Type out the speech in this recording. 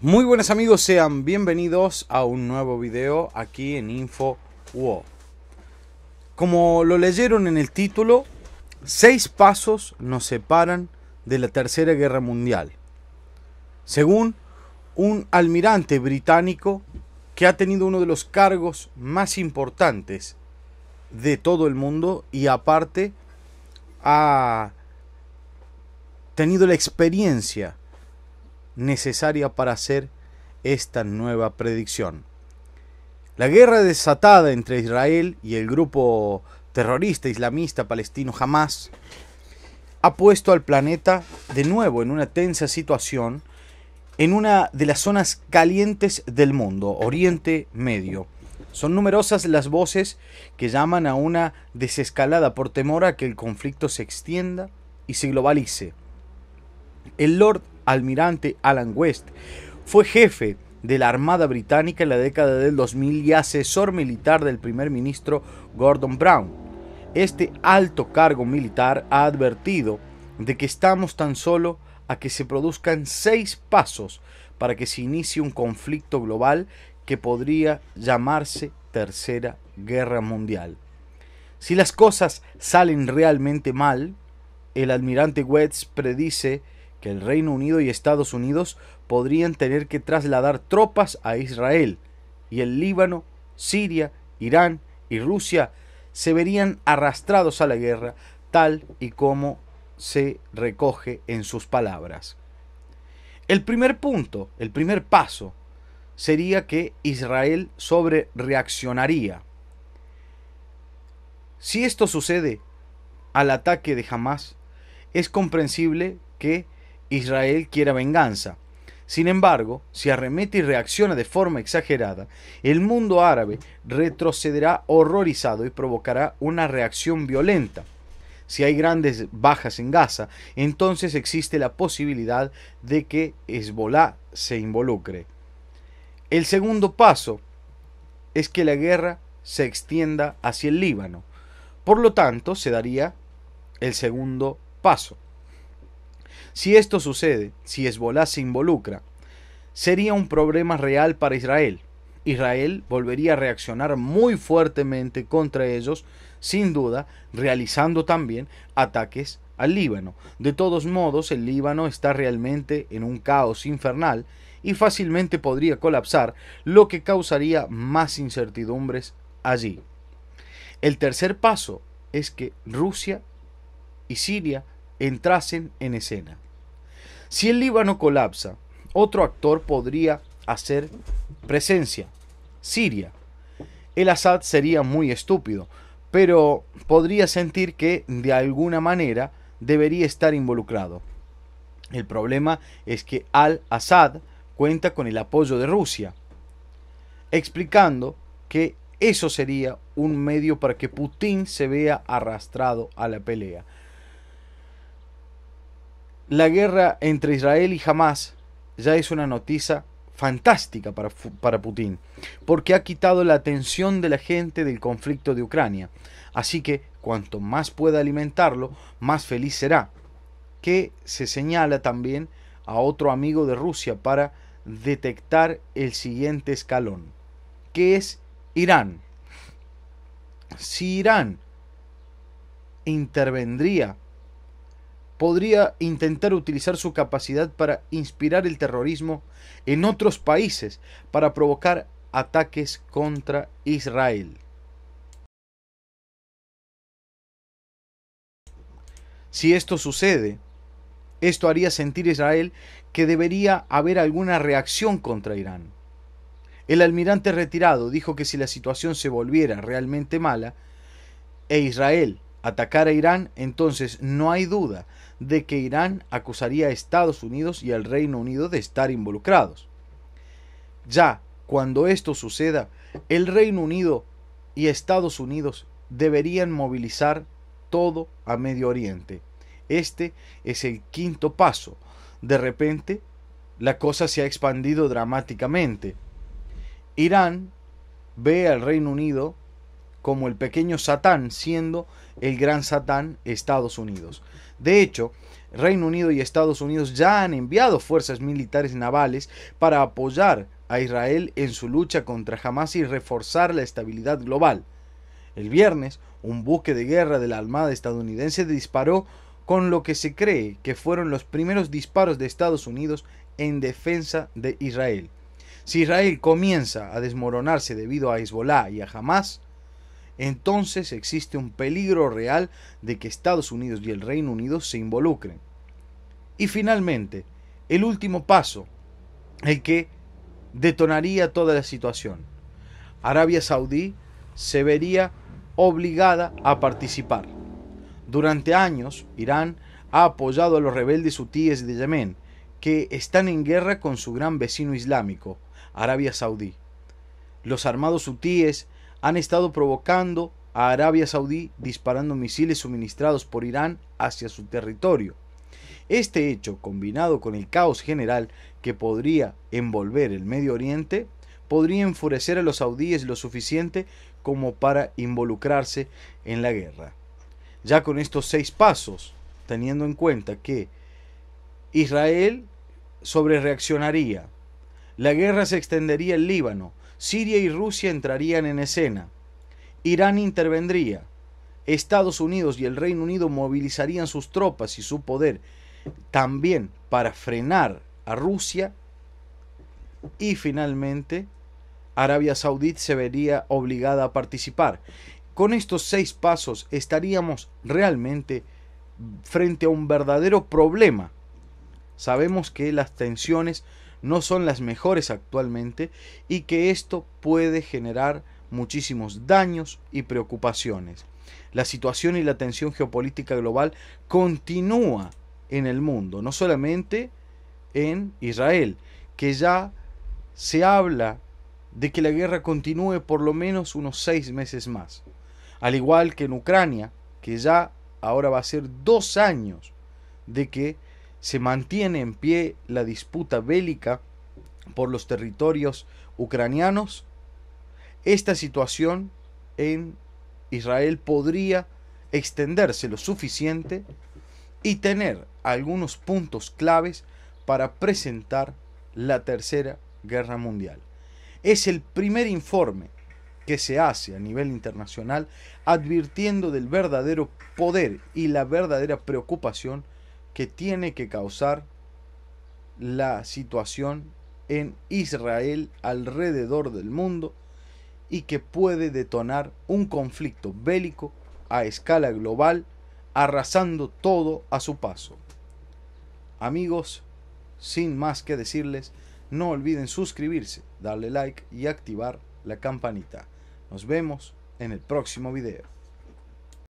Muy buenas amigos, sean bienvenidos a un nuevo video aquí en Info Como lo leyeron en el título, seis pasos nos separan de la Tercera Guerra Mundial. Según un almirante británico que ha tenido uno de los cargos más importantes de todo el mundo y aparte ha tenido la experiencia necesaria para hacer esta nueva predicción. La guerra desatada entre Israel y el grupo terrorista islamista palestino Hamas ha puesto al planeta de nuevo en una tensa situación en una de las zonas calientes del mundo, Oriente Medio. Son numerosas las voces que llaman a una desescalada por temor a que el conflicto se extienda y se globalice. El Lord almirante Alan West. Fue jefe de la Armada Británica en la década del 2000 y asesor militar del primer ministro Gordon Brown. Este alto cargo militar ha advertido de que estamos tan solo a que se produzcan seis pasos para que se inicie un conflicto global que podría llamarse Tercera Guerra Mundial. Si las cosas salen realmente mal, el almirante West predice que el Reino Unido y Estados Unidos podrían tener que trasladar tropas a Israel y el Líbano, Siria, Irán y Rusia se verían arrastrados a la guerra tal y como se recoge en sus palabras. El primer punto, el primer paso, sería que Israel sobre reaccionaría. Si esto sucede al ataque de Hamas, es comprensible que Israel quiera venganza. Sin embargo, si arremete y reacciona de forma exagerada, el mundo árabe retrocederá horrorizado y provocará una reacción violenta. Si hay grandes bajas en Gaza, entonces existe la posibilidad de que Hezbollah se involucre. El segundo paso es que la guerra se extienda hacia el Líbano. Por lo tanto, se daría el segundo paso. Si esto sucede, si Hezbollah se involucra, sería un problema real para Israel. Israel volvería a reaccionar muy fuertemente contra ellos, sin duda, realizando también ataques al Líbano. De todos modos, el Líbano está realmente en un caos infernal y fácilmente podría colapsar, lo que causaría más incertidumbres allí. El tercer paso es que Rusia y Siria entrasen en escena. Si el Líbano colapsa, otro actor podría hacer presencia, Siria. El Assad sería muy estúpido, pero podría sentir que de alguna manera debería estar involucrado. El problema es que al-Assad cuenta con el apoyo de Rusia, explicando que eso sería un medio para que Putin se vea arrastrado a la pelea la guerra entre Israel y Hamas ya es una noticia fantástica para, para, Putin, porque ha quitado la atención de la gente del conflicto de Ucrania. Así que cuanto más pueda alimentarlo, más feliz será. Que se señala también a otro amigo de Rusia para detectar el siguiente escalón, que es Irán. Si Irán intervendría podría intentar utilizar su capacidad para inspirar el terrorismo en otros países para provocar ataques contra Israel. Si esto sucede, esto haría sentir Israel que debería haber alguna reacción contra Irán. El almirante retirado dijo que si la situación se volviera realmente mala e Israel atacara a Irán, entonces no hay duda de que Irán acusaría a Estados Unidos y al Reino Unido de estar involucrados. Ya cuando esto suceda, el Reino Unido y Estados Unidos deberían movilizar todo a Medio Oriente. Este es el quinto paso. De repente, la cosa se ha expandido dramáticamente. Irán ve al Reino Unido como el pequeño Satán, siendo el gran Satán Estados Unidos. De hecho, Reino Unido y Estados Unidos ya han enviado fuerzas militares navales para apoyar a Israel en su lucha contra Hamas y reforzar la estabilidad global. El viernes, un buque de guerra de la Armada estadounidense disparó con lo que se cree que fueron los primeros disparos de Estados Unidos en defensa de Israel. Si Israel comienza a desmoronarse debido a Hezbollah y a Hamas, entonces existe un peligro real de que Estados Unidos y el Reino Unido se involucren. Y finalmente, el último paso, el que detonaría toda la situación. Arabia Saudí se vería obligada a participar. Durante años, Irán ha apoyado a los rebeldes hutíes de Yemen, que están en guerra con su gran vecino islámico, Arabia Saudí. Los armados hutíes han estado provocando a Arabia Saudí disparando misiles suministrados por Irán hacia su territorio. Este hecho, combinado con el caos general que podría envolver el Medio Oriente, podría enfurecer a los saudíes lo suficiente como para involucrarse en la guerra. Ya con estos seis pasos, teniendo en cuenta que Israel sobrereaccionaría, la guerra se extendería al Líbano, Siria y Rusia entrarían en escena. Irán intervendría. Estados Unidos y el Reino Unido movilizarían sus tropas y su poder también para frenar a Rusia. Y finalmente, Arabia Saudita se vería obligada a participar. Con estos seis pasos estaríamos realmente frente a un verdadero problema. Sabemos que las tensiones no son las mejores actualmente y que esto puede generar muchísimos daños y preocupaciones. La situación y la tensión geopolítica global continúa en el mundo, no solamente en Israel, que ya se habla de que la guerra continúe por lo menos unos seis meses más. Al igual que en Ucrania, que ya ahora va a ser dos años de que se mantiene en pie la disputa bélica por los territorios ucranianos, esta situación en Israel podría extenderse lo suficiente y tener algunos puntos claves para presentar la Tercera Guerra Mundial. Es el primer informe que se hace a nivel internacional advirtiendo del verdadero poder y la verdadera preocupación que tiene que causar la situación en Israel alrededor del mundo y que puede detonar un conflicto bélico a escala global, arrasando todo a su paso. Amigos, sin más que decirles, no olviden suscribirse, darle like y activar la campanita. Nos vemos en el próximo video.